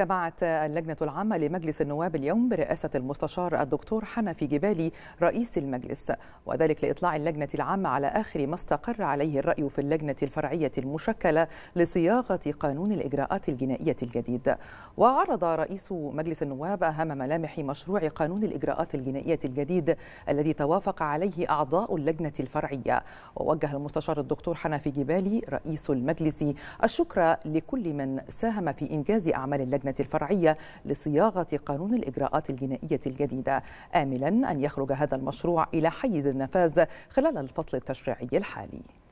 اجتمعت اللجنة العامة لمجلس النواب اليوم برئاسة المستشار الدكتور حنفي جبالي رئيس المجلس وذلك لإطلاع اللجنة العامة على آخر ما استقر عليه الرأي في اللجنة الفرعية المشكلة لصياغة قانون الإجراءات الجنائية الجديد وعرض رئيس مجلس النواب أهم ملامح مشروع قانون الإجراءات الجنائية الجديد الذي توافق عليه أعضاء اللجنة الفرعية ووجه المستشار الدكتور حنفي جبالي رئيس المجلس الشكر لكل من ساهم في إنجاز أعمال اللجنة اللجنة الفرعية لصياغة قانون الإجراءات الجنائية الجديدة آملا أن يخرج هذا المشروع إلى حيز النفاذ خلال الفصل التشريعي الحالي